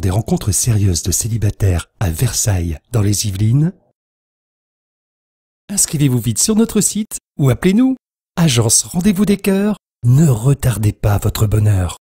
des rencontres sérieuses de célibataires à Versailles, dans les Yvelines, inscrivez-vous vite sur notre site ou appelez-nous. Agence Rendez-vous des Cœurs, ne retardez pas votre bonheur.